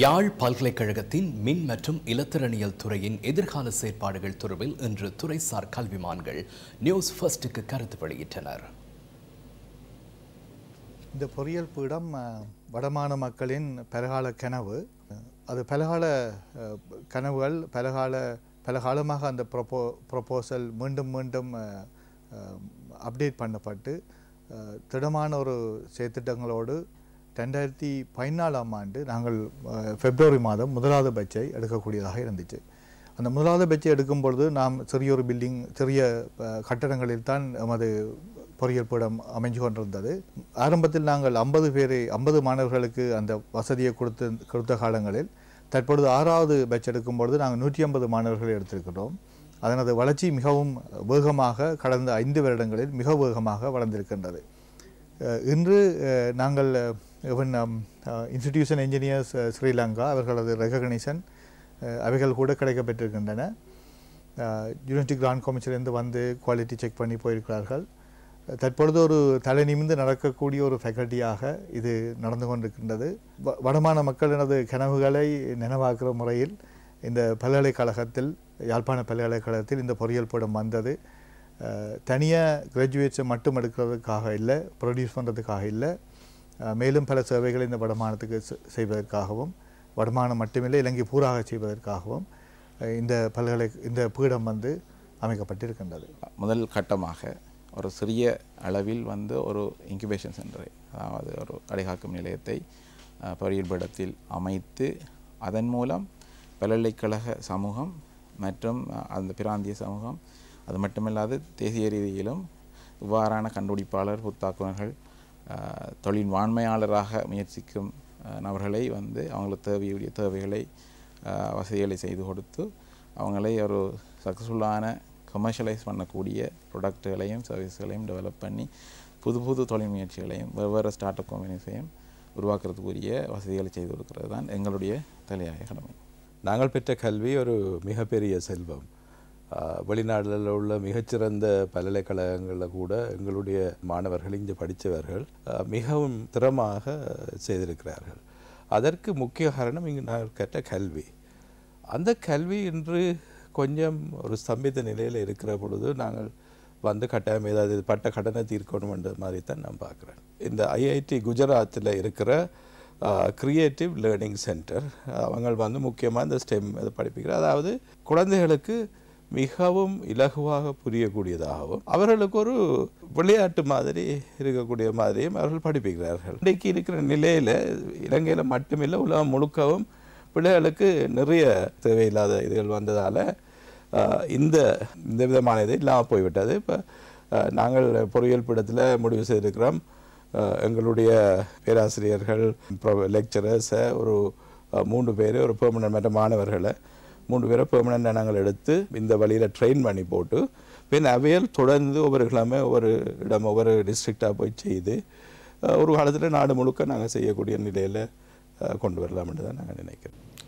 யாழ் பல்கலைக்கழகத்தின் மின் மற்றும் இலத்திரணியல் துறையின் எதிர்கால செயற்பாடுகள் தொடர்பில் இன்று துறைசார் கல்விமான்கள் நியூஸ் ஃபர்ஸ்டுக்கு கருத்து வெளியிட்டனர் இந்த பொறியியல் பீடம் வடமான மக்களின் பலகால கனவு அது பலகால கனவுகள் பலகால பலகாலமாக அந்த ப்ரொபோ ப்ரொப்போசல் மீண்டும் மீண்டும் அப்டேட் பண்ணப்பட்டு திடமான ஒரு செயற்திட்டங்களோடு ரெண்டாயிரத்தி பதினாலாம் ஆண்டு நாங்கள் பிப்ரவரி மாதம் முதலாவது பட்சை எடுக்கக்கூடியதாக இருந்துச்சு அந்த முதலாவது பட்சை எடுக்கும் பொழுது நாம் சிறிய ஒரு பில்டிங் சிறிய கட்டடங்களில் தான் நமது பொறியியல் பீடம் அமைஞ்சு கொண்டிருந்தது ஆரம்பத்தில் நாங்கள் ஐம்பது பேரை ஐம்பது மாணவர்களுக்கு அந்த வசதியை கொடுத்து கொடுத்த காலங்களில் தற்பொழுது ஆறாவது பேட்ச் எடுக்கும் பொழுது நாங்கள் நூற்றி ஐம்பது மாணவர்களை எடுத்திருக்கிறோம் அதனது வளர்ச்சி மிகவும் வேகமாக கடந்த ஐந்து வருடங்களில் மிக வேகமாக வளர்ந்திருக்கின்றது இன்று நாங்கள் ஈவன் இன்ஸ்டிடியூஷன் என்ஜினியர்ஸ் ஸ்ரீலங்கா அவர்களது ரெகக்னிஷன் uh, அவைகள் கூட கிடைக்கப்பெற்றிருக்கின்றன யூனிவர்சிட்டி uh, கிராண்ட் கமிஷன்லேருந்து வந்து குவாலிட்டி செக் பண்ணி போயிருக்கிறார்கள் தற்பொழுது ஒரு தலை நிமிந்து நடக்கக்கூடிய ஒரு ஃபேக்கல்ட்டியாக இது நடந்து கொண்டிருக்கின்றது வடமான மக்களினது கனவுகளை நினைவாக்குற முறையில் இந்த பல்கலைக்கழகத்தில் யாழ்ப்பாண பல்கலைக்கழகத்தில் இந்த பொறியியல் படம் வந்தது uh, தனியாக கிராஜுவேட்ஸை மட்டும் எடுக்கிறதுக்காக இல்லை ப்ரொடியூஸ் பண்ணுறதுக்காக இல்லை மேலும் பல சேவைகளை இந்த வடமானத்துக்கு செய்வதற்காகவும் வடமானம் மட்டுமில்லை இலங்கை பூராக செய்வதற்காகவும் இந்த பல்கலை இந்த பீடம் வந்து அமைக்கப்பட்டிருக்கின்றது முதல் கட்டமாக ஒரு சிறிய அளவில் வந்து ஒரு இன்குபேஷன் சென்டரை அதாவது ஒரு கடைகாக்கும் நிலையத்தை பொறியியல் படத்தில் அமைத்து அதன் மூலம் பல்கலைக்கழக சமூகம் மற்றும் அந்த பிராந்திய சமூகம் அது மட்டுமில்லாது தேசிய ரீதியிலும் இவ்வாறான கண்டுபிடிப்பாளர் புத்தாக்குவர்கள் தொழில் வாண்மையாளராக முயற்சிக்கும் நபர்களை வந்து அவங்களுக்கு தேவையுடைய தேவைகளை வசதிகளை செய்து கொடுத்து அவங்களை ஒரு சக்ஸஸ்ஃபுல்லான கமர்ஷியலைஸ் பண்ணக்கூடிய ப்ரொடக்ட்களையும் சர்வீஸ்களையும் டெவலப் பண்ணி புது புது தொழில் முயற்சிகளையும் வெவ்வேறு ஸ்டார்ட் அப் கம்பெனிஸையும் உருவாக்குறதுக்குரிய வசதிகளை செய்து கொடுக்கிறது தான் எங்களுடைய தலையாய கடமை நாங்கள் பெற்ற கல்வி ஒரு மிகப்பெரிய செல்வம் வெளிநாடுகளில் உள்ள மிகச்சிறந்த பல்கலைக்கழகங்களில் கூட எங்களுடைய மாணவர்கள் இங்கே படித்தவர்கள் மிகவும் திறமாக செய்திருக்கிறார்கள் அதற்கு முக்கிய காரணம் இங்கு நான் கேட்ட கல்வி அந்த கல்வி இன்று கொஞ்சம் ஒரு ஸ்தம்பித நிலையில் இருக்கிற பொழுது நாங்கள் வந்து கட்டாயம் ஏதாவது பட்ட கடனை தீர்க்கணும் என்ற மாதிரி தான் நான் பார்க்குறேன் இந்த ஐஐடி குஜராத்தில் இருக்கிற க்ரியேட்டிவ் லேர்னிங் சென்டர் அவங்க வந்து முக்கியமாக இந்த ஸ்டெம் இதை படிப்பிக்கிறார் அதாவது குழந்தைகளுக்கு மிகவும் இலகுவாக புரியக்கூடியதாகவும் அவர்களுக்கு ஒரு விளையாட்டு மாதிரி இருக்கக்கூடிய மாதிரியும் அவர்கள் படிப்பிக்கிறார்கள் இன்றைக்கு இருக்கிற நிலையில் இலங்கையில் மட்டுமில்லை உலகம் முழுக்கவும் பிள்ளைகளுக்கு நிறைய தேவையில்லாத இதுகள் வந்ததால் இந்த இந்த விதமான இது இல்லாமல் போய்விட்டது இப்போ நாங்கள் பொறியியல் படத்தில் முடிவு செய்திருக்கிறோம் எங்களுடைய பேராசிரியர்கள் லெக்சரர்ஸை ஒரு மூன்று பேர் ஒரு பெர்மனன்ட் மாணவர்களை மூன்று பேரை பெர்மனெண்ட்டாக இடங்கள் எடுத்து இந்த வழியில் ட்ரெயின் பண்ணி போட்டு பின் அவையல் தொடர்ந்து ஒவ்வொரு கிழமை ஒவ்வொரு இடம் ஒவ்வொரு டிஸ்ட்ரிக்டாக போய் செய்து ஒரு காலத்தில் நாடு முழுக்க நாங்கள் செய்யக்கூடிய நிலையில் கொண்டு வரலாம்னு தான் நாங்கள் நினைக்கிறோம்